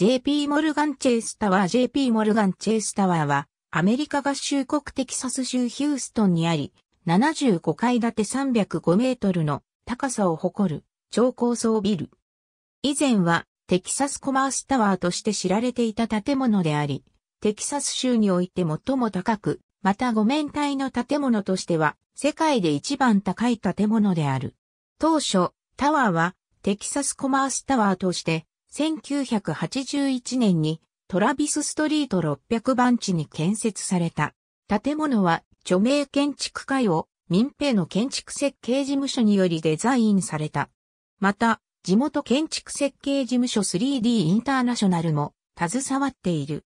JP モルガンチェイスタワー JP モルガンチェイスタワーはアメリカ合衆国テキサス州ヒューストンにあり75階建て305メートルの高さを誇る超高層ビル。以前はテキサスコマースタワーとして知られていた建物であり、テキサス州において最も高く、また5面体の建物としては世界で一番高い建物である。当初、タワーはテキサスコマースタワーとして1981年にトラビスストリート600番地に建設された。建物は著名建築会を民兵の建築設計事務所によりデザインされた。また、地元建築設計事務所 3D インターナショナルも携わっている。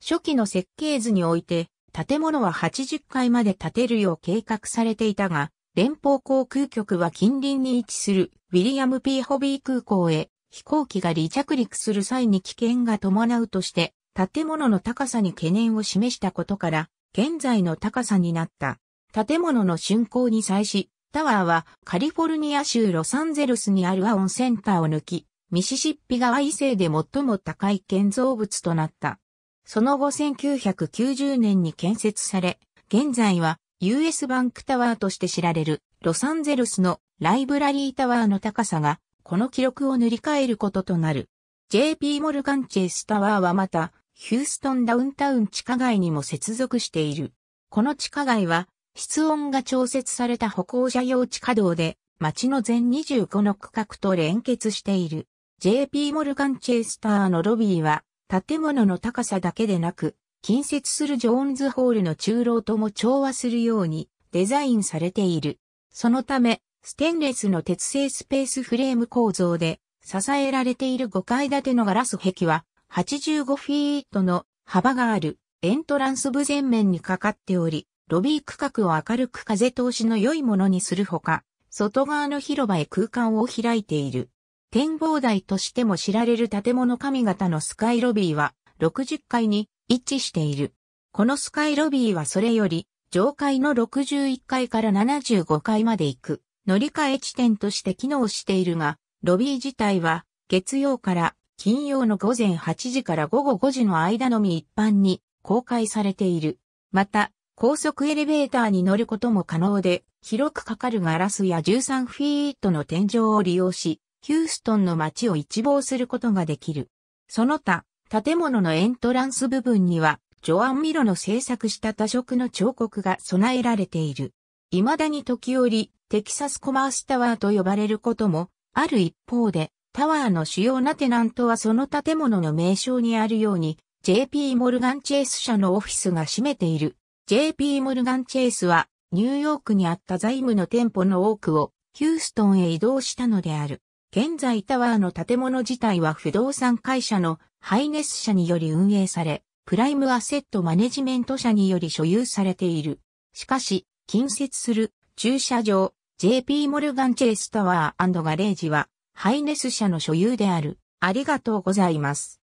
初期の設計図において、建物は80階まで建てるよう計画されていたが、連邦航空局は近隣に位置するウィリアム・ P・ ホビー空港へ飛行機が離着陸する際に危険が伴うとして、建物の高さに懸念を示したことから、現在の高さになった。建物の竣工に際し、タワーはカリフォルニア州ロサンゼルスにあるアオンセンターを抜き、ミシシッピ川以西で最も高い建造物となった。その後1990年に建設され、現在は US バンクタワーとして知られるロサンゼルスのライブラリータワーの高さがこの記録を塗り替えることとなる。JP モルガンチェスタワーはまた、ヒューストンダウンタウン地下街にも接続している。この地下街は、室温が調節された歩行者用地下道で、街の全25の区画と連結している。JP モルガンチェスターのロビーは、建物の高さだけでなく、近接するジョーンズホールの中楼とも調和するようにデザインされている。そのため、ステンレスの鉄製スペースフレーム構造で、支えられている5階建てのガラス壁は、85フィートの幅があるエントランス部前面にかかっており、ロビー区画を明るく風通しの良いものにするほか、外側の広場へ空間を開いている。展望台としても知られる建物上型のスカイロビーは60階に位置している。このスカイロビーはそれより上階の61階から75階まで行く乗り換え地点として機能しているが、ロビー自体は月曜から金曜の午前8時から午後5時の間のみ一般に公開されている。また、高速エレベーターに乗ることも可能で、広くかかるガラスや13フィートの天井を利用し、ヒューストンの街を一望することができる。その他、建物のエントランス部分には、ジョアン・ミロの制作した多色の彫刻が備えられている。未だに時折、テキサスコマースタワーと呼ばれることもある一方で、タワーの主要なテナントはその建物の名称にあるように、JP モルガンチェイス社のオフィスが占めている。JP モルガンチェイスは、ニューヨークにあった財務の店舗の多くを、ヒューストンへ移動したのである。現在タワーの建物自体は不動産会社のハイネス社により運営され、プライムアセットマネジメント社により所有されている。しかし、近接する駐車場、JP モルガンチェイスタワーガレージは、ハイネス社の所有である。ありがとうございます。